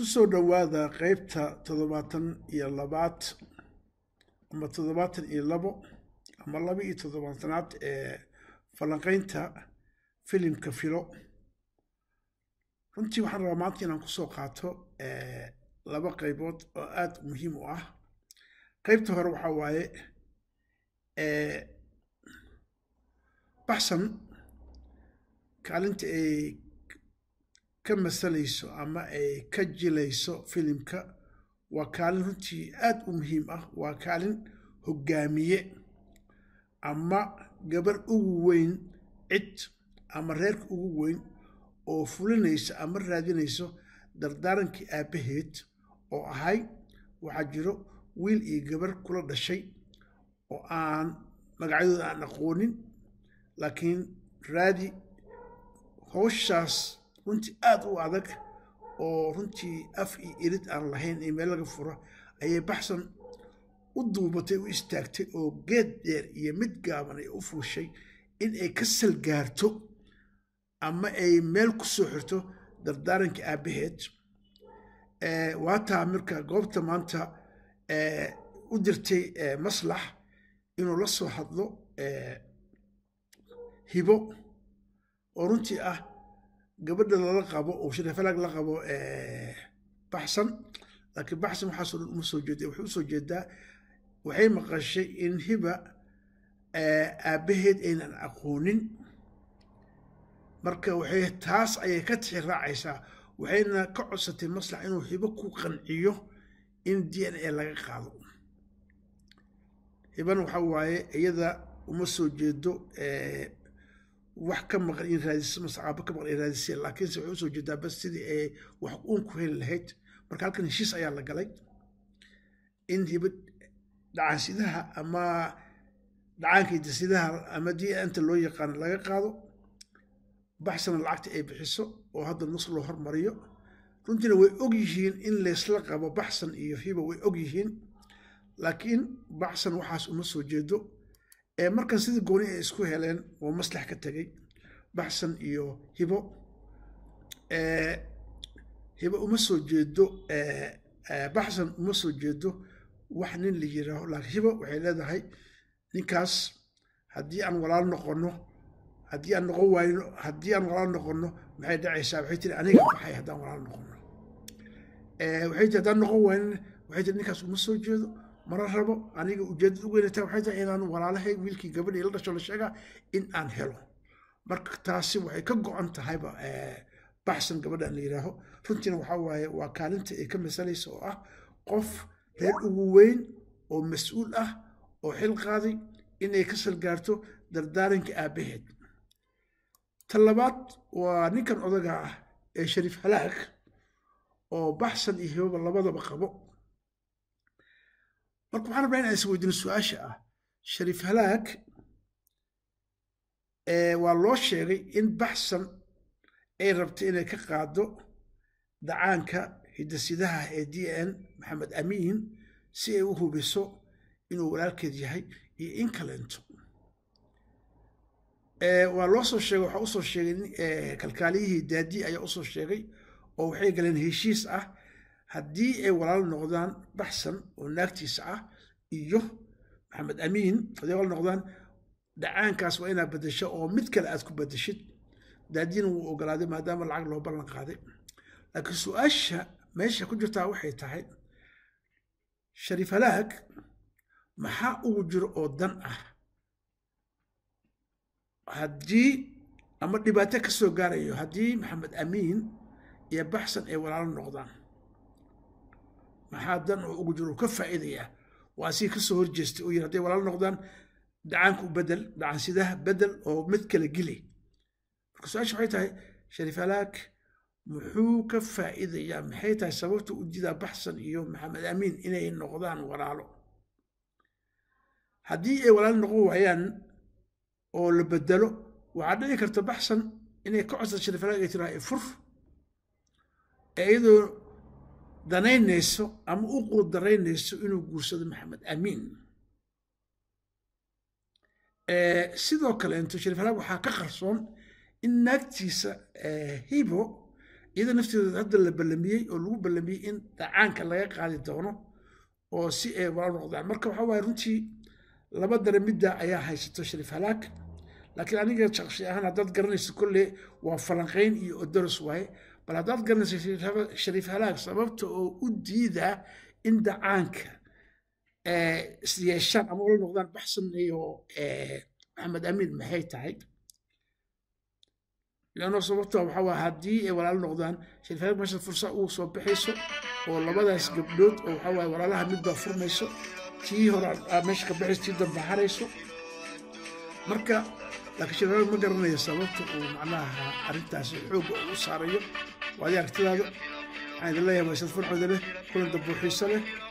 kusoo dhowaada qeybta toddobaatan iyo labaad ama toddobaatan iyo labo ama laba iyo toddobaatanaad ee falanqaynta filimka filo runtii waxaan rabaa maanta inaan kusoo qaato eh, laba qaybood oo aada muhiim u ah qeybta hore waxaa waaye eh, baxsan kaalinta ay ka masalayso ama ay ka jilayso filimka waa kaalin runtii aad u muhiim ah waa kaalin hogaamiye ama gabar ugu weyn cid ama reerka ugu weyn oo fulinayso ama raadinayso dardaarankii aabaheed oo ahay waxaa jiro wiil iyo gabar kula dhashay oo aan magacyadooda aan aqoonin laakiin raadi howshaas runtii aada u adag oo runtii af iyo irid aan lahayn iyo meel laga furo ayay baxsan u duubatay u istaagtay oo geed dheer iyo mid gaaban ay u fuushay in ay ka salgaarto ama ay meel ku soo xirto dardaaranka aabbaheed waataa marka goobta maanta u dirtay maslax inuu la soo hadlo hibo oo runtii ah gabadha lala qabo oo shirfalag la qabo eh, baxsan laakiin baxsan waxaaso dhan uma soo jeeda waxay usoo jeedaa waxay maqashay in hiba eh, aabbaheed aynan aqoonin marka waxay taas ayay ka tixi raacaysaa waxayna ka codsatay maslax inuu hibo ku qanciyo in d n a laga qaado hibana waxa waaye iyada uma soo jeedo eh, wax ka maqan in raadiso masacaabo ka maqan in raadisya laakiinse waxay usoo jeedaa bas sidii ay wax uun ku heli lahayd marka halkan heshiis ayaa la galay in hibad dhacaansidaha ama dhacaankii dasidaha ama d nta loo yaqaano laga qaado baxsana lacagta ay bixiso oo hadda nus loo hormariyo runtiina way og yihiin in laysla qabo baxsan iyo fiba way og yihiin laakiin baxsan waxaas uma soo jeedo markan sida gooni ay isku heleen oo maslax ka tegay baxsan iyo hibo hibo uma soo jeedo baxsan uma soo jeedo wax nin la yiraaho laakiin hibo waxay leedahay ninkaas haddii aan walaal noqonno haddii aan noqon waayno haddii aan walaal noqonno maxay dhacaysaa waxay tiri aniga maxay haddaan walaal noqono waxay tiri haddaan noqon waayno waxay tiri ninkaas uma soo jeedo mala rabo aniga ujeedad ugeynata waxay tahay inaan walaalahay wiilkii gabadh la dhasho la sheega in aan helo marka taasi waxay ka go-on tahayba eh, baxsan gabadhan la yidhaaho runtiina waxaa waaye waa kaalinta ay ka masalaysa oo ah qof reer ugu weyn oo mas-uul ah oo xil qaaday inay ka salgaarto dardaaranka aabbaheed ta labaad waa ninkan odaga ah ee shariif halaag oo baxsan iyo hibaba labadaba qabo marka waxaan rabaa inaan isweydiino su-aasha ah shariif halaag waa loo sheegay in baxsan ay rabtay inay ka qaado dacaanka hiddasidaha ee d n maxamed amiin si ay u hubiso inuu walaalkeed yahay iyo in kaleento waa loo soo sheegay waxaa usoo sheegay kalkaaliyihii daadi ayaa usoo sheegay oo waxay galeen heshiis ah haddii ay walaalo noqdaan baxsan oo naagtiisa ah iyo maxamed amiin haddii walaalo noqdaan dhacaankaas waa inaad bedesho oo mid kale aad ku bedeshid daadiina wuu ogolaaday maadaama lacag loo ballan qaaday laakiin su-aasha meesha ku jirtaa waxay tahay shariif maxaa ugu jiro oo dan ah haddii ama dhibaato kasoo gaarayo haddii maxamed amiin iyo baxsan ay walaalo noqdaan maxaa dan ugu jiro ka faaiidaya waa sii ka soo horjeestay uu yidhi hadday walaalo noqdaan dacaanku bedel dacaansidaha bedel oo mid kale gili marka su-aasha waxay tahay shariif alaag muxuu ka faa'iidayaa maxay tahay sababta u jidaa baxsan iyo maxamed amiin inay noqdaan walaalo haddii ay walaal noqon waayaan oo la bedelo waxaa dhici karta baxsan inay ka codsa shariif alaag ay tiraa fur ee iyadoo danaynayso ama u quudaraynayso inuu guursado maxamed amiin eh, sidoo kale into shariif waxaa ka qarsoon in naagtiisa eh, hibo iyadoo nafteeda hadda la ballamiyey oo lagu ballamiyey in dacaanka laga qaadi doono oo si ay eh, wala noqdaan marka waxaa waaya runtii laba dare midda ayaa haysato sharif halaag laakiin aniga shaksi ahaan haddaad garanaysa kolle waa falanqayn iyo odoros waaye bal haddaad garanaysa shariif halaag sababta oo u diida in dacaanka eh, isyeeshaan ama ula noqdaan baxsanayo maxamed eh, amiin maxay tahay lanno sababto waxaa waa haddii ay walaalo noqdaan shariif halaag meesha fursa ugu soo baxayso oo labadaas gabdhood oo waxaa walaalaha midbaa furmayso tii hore meesha ka baxayso tii dambe harayso marka laakiin shariif halaag ma garanayo sababta uu macnaha arrintaasi xooga u saarayo waadi aragtidaada waxaan idin leeyahay mahadsaned farxooda leh kulan dambuuxiiso leh